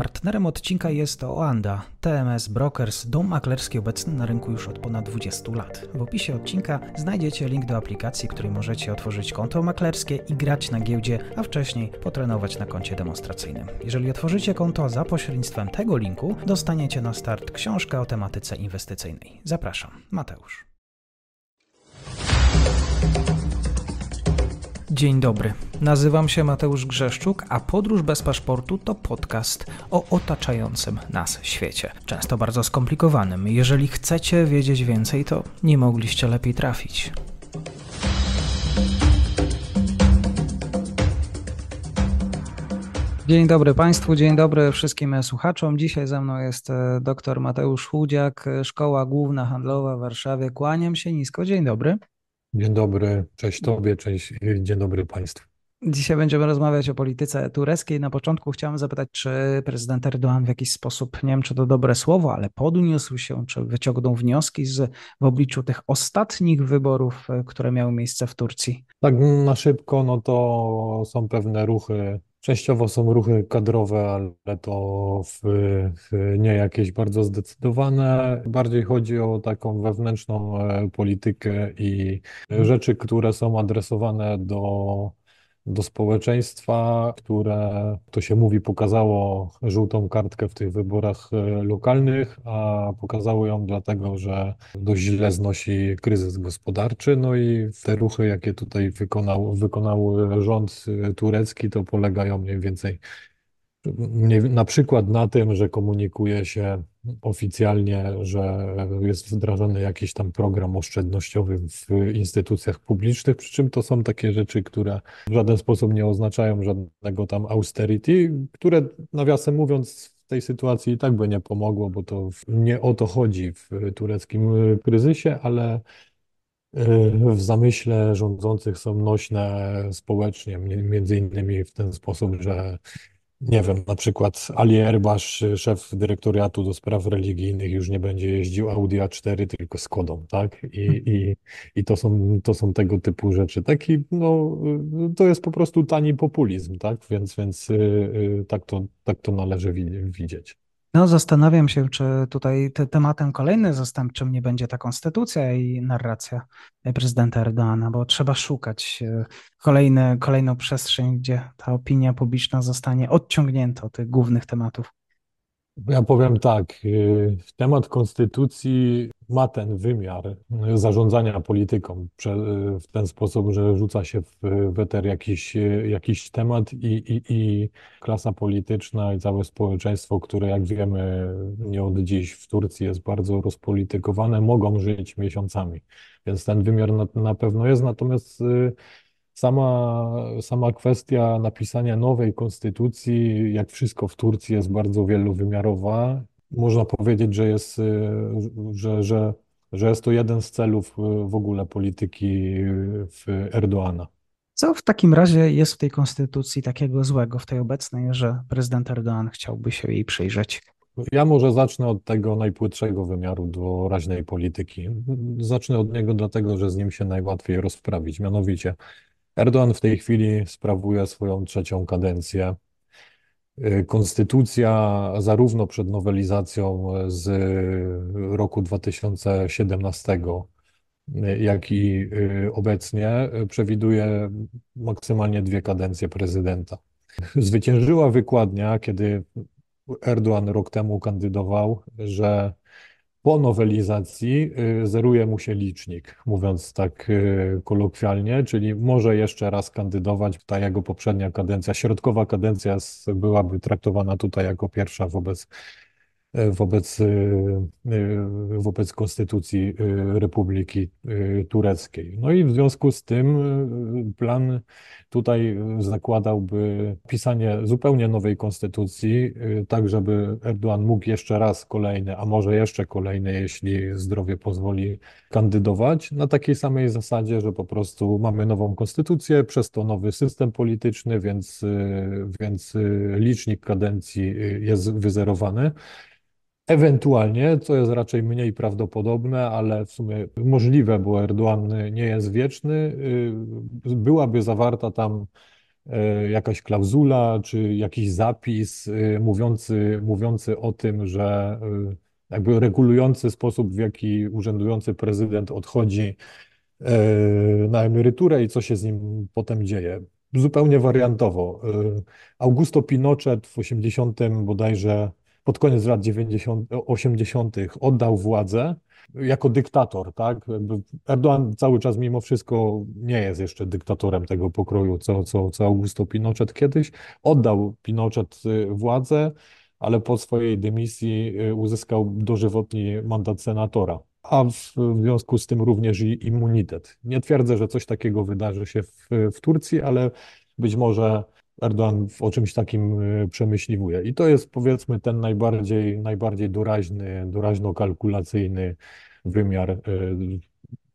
Partnerem odcinka jest Oanda, TMS Brokers, dom maklerski obecny na rynku już od ponad 20 lat. W opisie odcinka znajdziecie link do aplikacji, w której możecie otworzyć konto maklerskie i grać na giełdzie, a wcześniej potrenować na koncie demonstracyjnym. Jeżeli otworzycie konto za pośrednictwem tego linku, dostaniecie na start książkę o tematyce inwestycyjnej. Zapraszam, Mateusz. Dzień dobry. Nazywam się Mateusz Grzeszczuk, a Podróż bez paszportu to podcast o otaczającym nas świecie. Często bardzo skomplikowanym. Jeżeli chcecie wiedzieć więcej, to nie mogliście lepiej trafić. Dzień dobry Państwu, dzień dobry wszystkim słuchaczom. Dzisiaj ze mną jest e, dr Mateusz Chudziak, Szkoła Główna Handlowa w Warszawie. Kłaniam się nisko, dzień dobry. Dzień dobry, cześć Tobie, cześć, dzień dobry Państwu. Dzisiaj będziemy rozmawiać o polityce tureckiej. Na początku chciałem zapytać, czy prezydent Erdogan w jakiś sposób, nie wiem czy to dobre słowo, ale podniósł się, czy wyciągnął wnioski z, w obliczu tych ostatnich wyborów, e, które miały miejsce w Turcji? Tak na szybko, no to są pewne ruchy. Częściowo są ruchy kadrowe, ale to w, w nie jakieś bardzo zdecydowane. Bardziej chodzi o taką wewnętrzną e, politykę i rzeczy, które są adresowane do do społeczeństwa, które, to się mówi, pokazało żółtą kartkę w tych wyborach e, lokalnych, a pokazało ją dlatego, że dość źle znosi kryzys gospodarczy. No i te ruchy, jakie tutaj wykonał, wykonał rząd e, turecki, to polegają mniej więcej na przykład na tym, że komunikuje się oficjalnie, że jest wdrażany jakiś tam program oszczędnościowy w instytucjach publicznych, przy czym to są takie rzeczy, które w żaden sposób nie oznaczają żadnego tam austerity, które nawiasem mówiąc w tej sytuacji i tak by nie pomogło, bo to nie o to chodzi w tureckim kryzysie, ale y, w zamyśle rządzących są nośne społecznie, między innymi w ten sposób, że nie wiem, na przykład Ali Erbasz, szef dyrektoriatu do spraw religijnych, już nie będzie jeździł Audi A4, tylko Skodą, tak? I, hmm. i, i to, są, to są tego typu rzeczy. Taki, no, to jest po prostu tani populizm, tak? Więc, więc y, y, tak, to, tak to należy widzieć. No, zastanawiam się, czy tutaj tematem kolejnym zastępczym nie będzie ta konstytucja i narracja prezydenta Erdoana, bo trzeba szukać e, kolejne, kolejną przestrzeń, gdzie ta opinia publiczna zostanie odciągnięta od tych głównych tematów. Ja powiem tak, e, temat konstytucji ma ten wymiar zarządzania polityką y, w ten sposób, że rzuca się w weter jakiś, y, jakiś temat i, i, i klasa polityczna i całe społeczeństwo, które jak wiemy nie od dziś w Turcji jest bardzo rozpolitykowane, mogą żyć miesiącami. Więc ten wymiar na, na pewno jest, natomiast y, sama, sama kwestia napisania nowej konstytucji, jak wszystko w Turcji, jest bardzo wielowymiarowa można powiedzieć, że jest, y, że, że, że jest to jeden z celów y, w ogóle polityki y, Erdoana. Co w takim razie jest w tej konstytucji takiego złego, w tej obecnej, że prezydent Erdoğan chciałby się jej przyjrzeć? Ja może zacznę od tego najpłytszego wymiaru doraźnej polityki. Zacznę od niego dlatego, że z nim się najłatwiej rozprawić. Mianowicie Erdoğan w tej chwili sprawuje swoją trzecią kadencję Y, konstytucja zarówno przed nowelizacją y, z y, roku 2017, jak i obecnie przewiduje maksymalnie dwie kadencje prezydenta. Zwyciężyła wykładnia, kiedy Erdogan rok temu kandydował, że po nowelizacji y, zeruje mu się licznik, mówiąc tak y, kolokwialnie, czyli może jeszcze raz kandydować. Ta jego poprzednia kadencja, środkowa kadencja byłaby traktowana tutaj jako pierwsza wobec wobec, y, y, wobec Konstytucji y, Republiki Tureckiej. No i w związku z tym plan tutaj zakładałby pisanie zupełnie nowej konstytucji, tak żeby Erdogan mógł jeszcze raz kolejny, a może jeszcze kolejny, jeśli zdrowie pozwoli, kandydować na takiej samej zasadzie, że po prostu mamy nową konstytucję, przez to nowy system polityczny, więc, więc licznik kadencji jest wyzerowany. Ewentualnie, co jest raczej mniej prawdopodobne, ale w sumie możliwe, bo Erdoğan nie jest wieczny, y, byłaby zawarta tam y, jakaś klauzula czy jakiś zapis y, mówiący, mówiący o tym, że jakby regulujący sposób, w jaki urzędujący prezydent odchodzi na emeryturę i co się z nim potem dzieje. Zupełnie wariantowo. Augusto Pinochet w 80 bodajże pod koniec lat 90, 80. oddał władzę jako dyktator, tak? Erdogan cały czas mimo wszystko nie jest jeszcze dyktatorem tego pokroju, co, co, co Augusto Pinochet kiedyś. Oddał Pinochet y, władzę, ale po swojej dymisji y, uzyskał dożywotni mandat senatora a w, związku z tym również i immunitet. Nie twierdzę, że coś takiego wydarzy się w, w Turcji, ale być może Erdogan o czymś takim y, przemyśliwuje. I to jest powiedzmy ten najbardziej, najbardziej doraźny, doraźno-kalkulacyjny wymiar y,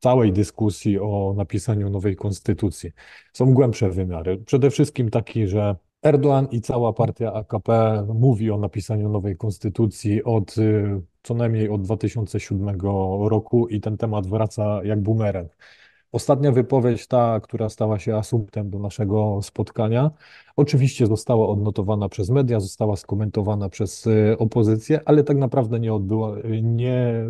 całej dyskusji o napisaniu nowej konstytucji. Są głębsze wymiary. Przede wszystkim taki, że Erdoğan i cała partia AKP mówi o napisaniu nowej konstytucji od y, co najmniej od 2007 roku i ten temat wraca jak bumerang. Ostatnia wypowiedź, ta, która stała się asumptem do naszego spotkania, oczywiście została odnotowana przez media, została skomentowana przez y, opozycję, ale tak naprawdę nie, odbyła, nie,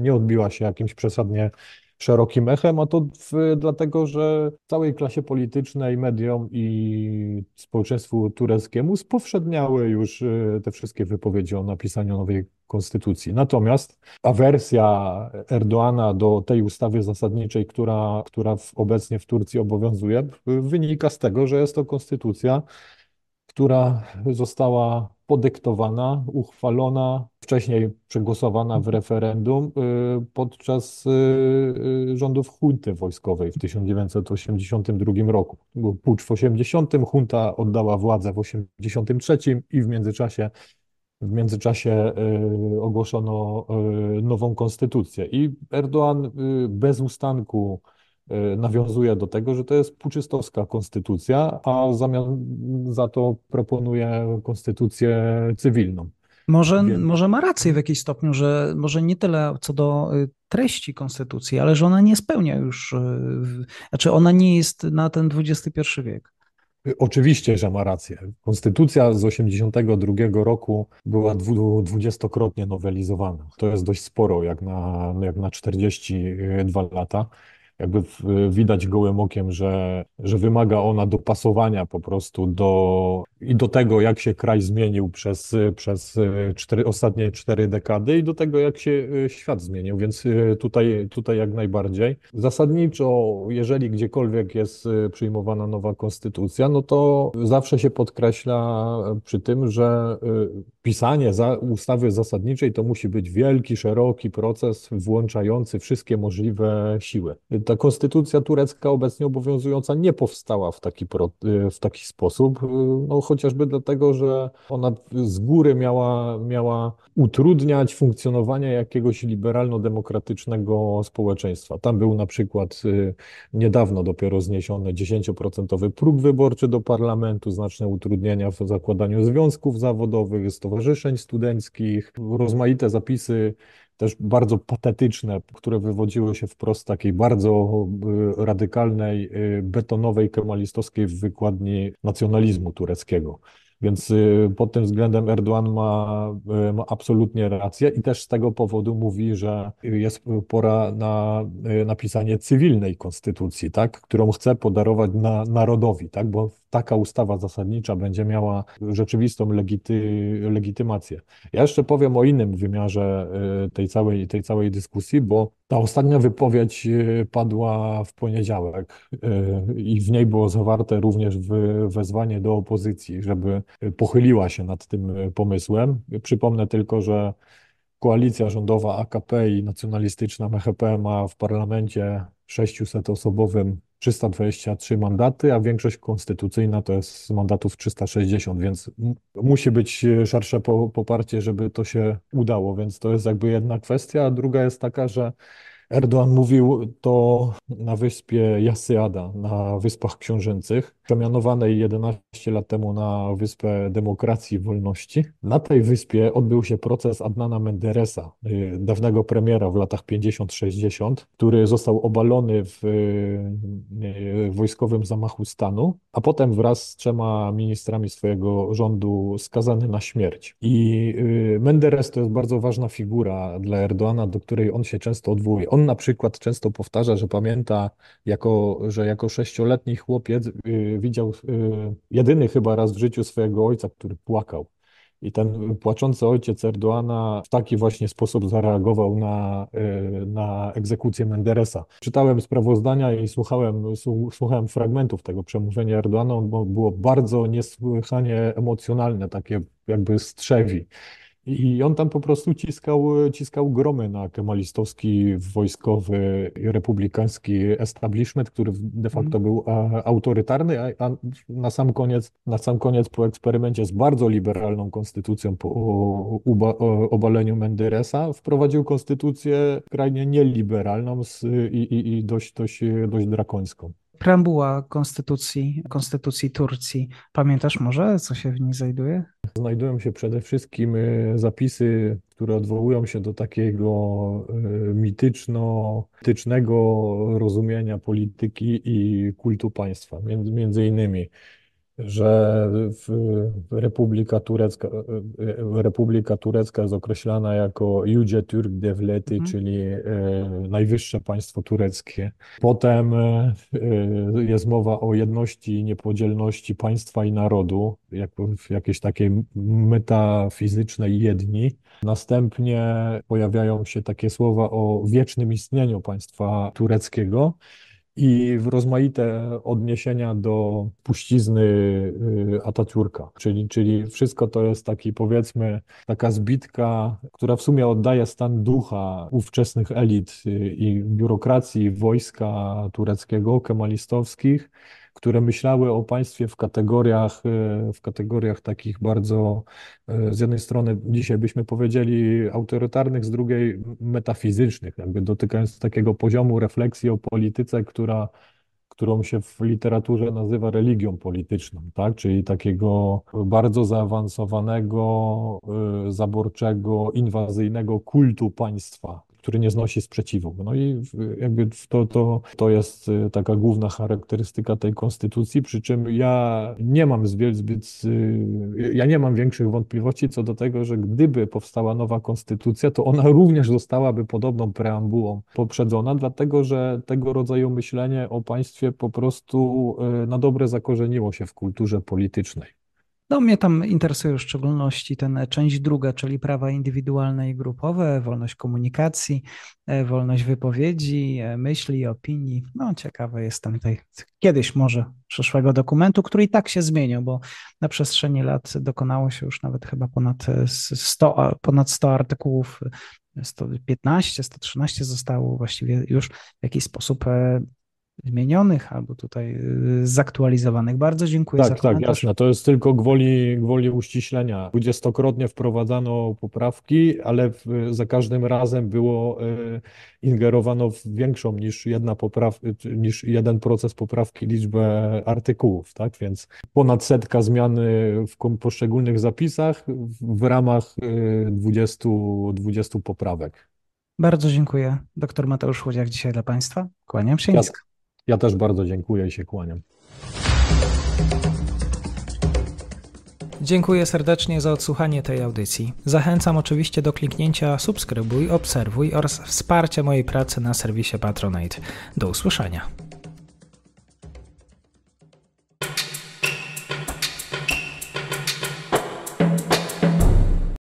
nie odbiła się jakimś przesadnie szerokim echem, a to w, dlatego, że całej klasie politycznej, mediom i społeczeństwu tureckiemu spowszedniały już y, te wszystkie wypowiedzi o napisaniu nowej konstytucji. Natomiast awersja Erdoana do tej ustawy zasadniczej, która, która obecnie w Turcji obowiązuje, wynika z tego, że jest to konstytucja, która została podyktowana, uchwalona, wcześniej przegłosowana w referendum y, podczas y, y, rządów hunty wojskowej w 1982 roku. Był pucz w 80, hunta oddała władzę w 83 i w międzyczasie w międzyczasie y, ogłoszono y, nową konstytucję i Erdoğan y, bez ustanku nawiązuje do tego, że to jest puczystowska konstytucja, a zamian za to proponuje konstytucję cywilną. Może, może ma rację w jakimś stopniu, że może nie tyle co do treści konstytucji, ale że ona nie spełnia już, znaczy ona nie jest na ten XXI wiek. Oczywiście, że ma rację. Konstytucja z 1982 roku była dwudziestokrotnie nowelizowana. To jest dość sporo, jak na, jak na 42 lata jakby widać gołym okiem, że, że wymaga ona dopasowania po prostu do i do tego, jak się kraj zmienił przez, przez e, cztery, ostatnie cztery dekady i do tego, jak się e, świat zmienił, więc e, tutaj, tutaj jak najbardziej. Zasadniczo, jeżeli gdziekolwiek jest przyjmowana nowa konstytucja, no to zawsze się podkreśla przy tym, że pisanie za ustawy zasadniczej to musi być wielki, szeroki proces włączający wszystkie możliwe siły. Ta konstytucja turecka obecnie obowiązująca nie powstała w taki, pro, y, w taki sposób, y, no chociażby dlatego, że ona z góry miała, miała utrudniać funkcjonowanie jakiegoś liberalno-demokratycznego społeczeństwa. Tam był na przykład y, niedawno dopiero zniesiony 10% próg wyborczy do parlamentu, znaczne utrudnienia w zakładaniu związków zawodowych, stowarzyszeń, stowarzyszeń studenckich, rozmaite zapisy też bardzo patetyczne, które wywodziły się wprost z takiej bardzo y, radykalnej, y, betonowej, kemalistowskiej wykładni nacjonalizmu tureckiego. Więc y, pod tym względem Erdogan ma, ma, absolutnie rację i też z tego powodu mówi, że jest pora na napisanie cywilnej konstytucji, tak, którą chce podarować na, narodowi, tak, bo taka ustawa zasadnicza będzie miała rzeczywistą legitymację. Ja jeszcze powiem o innym wymiarze e, tej całej, tej całej dyskusji, bo ta ostatnia wypowiedź e, padła w poniedziałek e, i w niej było zawarte również wezwanie do opozycji, żeby pochyliła się nad tym pomysłem. Przypomnę tylko, że koalicja rządowa AKP i nacjonalistyczna MHP ma w parlamencie 600-osobowym 323 mandaty, a większość konstytucyjna to jest mandatów 360, więc musi być e, szersze poparcie, żeby to się udało, więc to jest jakby jedna kwestia, a druga jest taka, że Erdoğan mówił to na wyspie Jasyada, na Wyspach Książęcych, przemianowanej 11 lat temu na Wyspę Demokracji i Wolności. Na tej wyspie odbył się proces Adnana Menderesa, y, dawnego premiera w latach 50-60, który został obalony w y, y, wojskowym zamachu stanu, a potem wraz z trzema ministrami swojego rządu skazany na śmierć. I Menderes to jest bardzo ważna figura dla Erdoana, do której on się często odwołuje. On on na przykład często powtarza, że pamięta, jako, że jako sześcioletni chłopiec y, widział y, jedyny chyba raz w życiu swojego ojca, który płakał. I ten płaczący ojciec Erdoana w taki właśnie sposób zareagował na, y, na egzekucję Menderesa. Czytałem sprawozdania i słuchałem, słuchałem fragmentów tego przemówienia Erdoana, bo było bardzo niesłychanie emocjonalne, takie jakby strzewi. I on tam po prostu ciskał, ciskał gromy na kemalistowski, wojskowy, republikański establishment, który de facto mhm. był autorytarny, a, a, na, sam koniec, na sam koniec po eksperymencie z bardzo liberalną konstytucją po uba, obaleniu Menderesa wprowadził konstytucję krajnie nieliberalną z, i, i, i dość, dość, dość drakońską preambuła konstytucji, konstytucji Turcji. Pamiętasz może, co się w niej znajduje? Znajdują się przede wszystkim e, zapisy, które odwołują się do takiego e, mityczno mitycznego rozumienia polityki i kultu państwa, między innymi że Republika Turecka, Republika Turecka jest określana jako Judzie Türk Devleti, mhm. czyli e, najwyższe państwo tureckie. Potem e, jest mowa o jedności i niepodzielności państwa i narodu, jako jakiejś takiej metafizycznej jedni. Następnie pojawiają się takie słowa o wiecznym istnieniu państwa tureckiego i w rozmaite odniesienia do puścizny y, atatürka, czyli, czyli wszystko to jest taki powiedzmy taka zbitka, która w sumie oddaje stan ducha ówczesnych elit y, i biurokracji, wojska tureckiego, kemalistowskich, które myślały o państwie w kategoriach, e, w kategoriach takich bardzo, e, z jednej strony dzisiaj byśmy powiedzieli autorytarnych, z drugiej metafizycznych, jakby dotykając takiego poziomu refleksji o polityce, która którą się w literaturze nazywa religią polityczną, tak? czyli takiego bardzo zaawansowanego, e, zaborczego, inwazyjnego kultu państwa, który nie znosi sprzeciwu. No i jakby to, to, to jest y, taka główna charakterystyka tej konstytucji, przy czym ja nie mam zbyt, zbyt y, ja nie mam większych wątpliwości co do tego, że gdyby powstała nowa konstytucja, to ona również zostałaby podobną preambułą poprzedzona, dlatego że tego rodzaju myślenie o państwie po prostu y, na dobre zakorzeniło się w kulturze politycznej. No, mnie tam interesuje w szczególności ten część druga, czyli prawa indywidualne i grupowe, wolność komunikacji, e, wolność wypowiedzi, e, myśli, opinii. No, ciekawe jestem tutaj kiedyś może przyszłego dokumentu, który i tak się zmienił, bo na przestrzeni lat dokonało się już nawet chyba ponad 100, e, ponad 100 artykułów 115, 113 zostało właściwie już w jakiś sposób zmienionych albo tutaj y, zaktualizowanych. Bardzo dziękuję tak, za tak, komentarz. Tak, jasne. To jest tylko gwoli, gwoli uściślenia. Dwudziestokrotnie wprowadzano poprawki, ale w, za każdym razem było y, ingerowano w większą niż jedna popraw, y, niż jeden proces poprawki liczbę artykułów, tak? Więc ponad setka zmian y, w poszczególnych zapisach w ramach 20, 20 poprawek. Bardzo dziękuję. Doktor Mateusz Łodziak dzisiaj dla Państwa. Kłaniam się Jasne. Ja też bardzo dziękuję i się kłaniam. Dziękuję serdecznie za odsłuchanie tej audycji. Zachęcam oczywiście do kliknięcia subskrybuj, obserwuj oraz wsparcia mojej pracy na serwisie Patronite. Do usłyszenia.